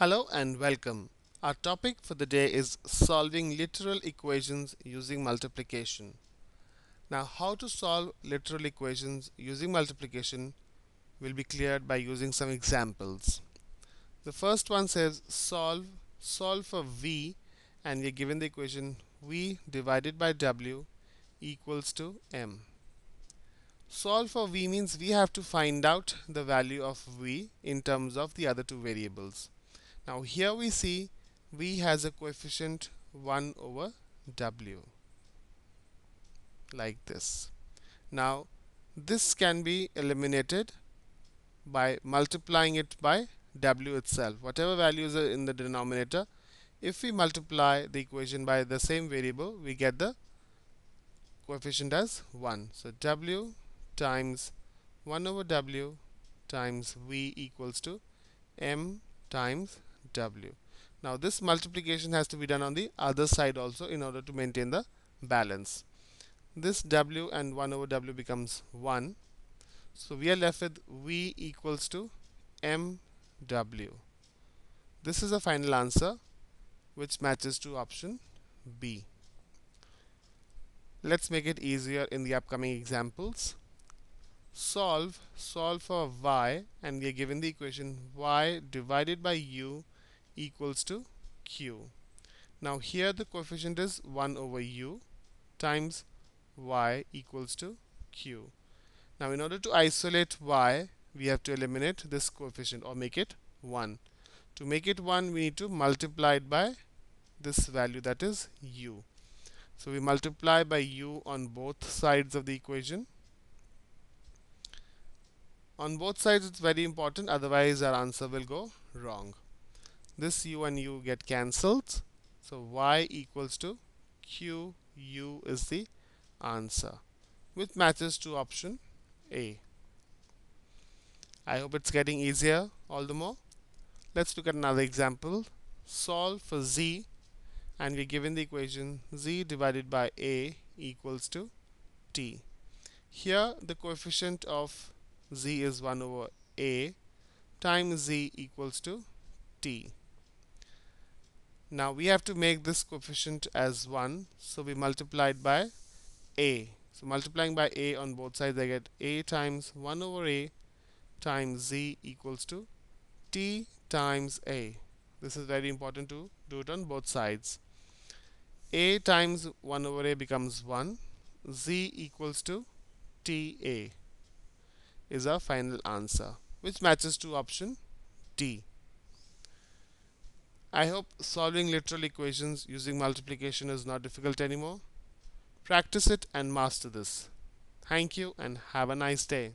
Hello and welcome. Our topic for the day is solving literal equations using multiplication. Now how to solve literal equations using multiplication will be cleared by using some examples. The first one says solve solve for v and we're given the equation v divided by w equals to m. Solve for v means we have to find out the value of v in terms of the other two variables now here we see V has a coefficient 1 over W like this. Now this can be eliminated by multiplying it by W itself. Whatever values are in the denominator, if we multiply the equation by the same variable, we get the coefficient as 1. So W times 1 over W times V equals to M times W. Now this multiplication has to be done on the other side also in order to maintain the balance. This W and 1 over W becomes 1. So we are left with V equals to MW. This is the final answer which matches to option B. Let's make it easier in the upcoming examples. Solve, solve for y and we are given the equation y divided by u equals to q. Now here the coefficient is 1 over u times y equals to q. Now in order to isolate y, we have to eliminate this coefficient or make it 1. To make it 1, we need to multiply it by this value that is u. So we multiply by u on both sides of the equation. On both sides it's very important otherwise our answer will go wrong this u and u get cancelled so y equals to q u is the answer which matches to option a i hope it's getting easier all the more let's look at another example solve for z and we're given the equation z divided by a equals to t here the coefficient of z is 1 over a times z equals to t now we have to make this coefficient as 1. So we multiply it by a. So multiplying by a on both sides I get a times 1 over a times z equals to t times a. This is very important to do it on both sides. a times 1 over a becomes 1. z equals to ta is our final answer which matches to option D. I hope solving literal equations using multiplication is not difficult anymore. Practice it and master this. Thank you and have a nice day.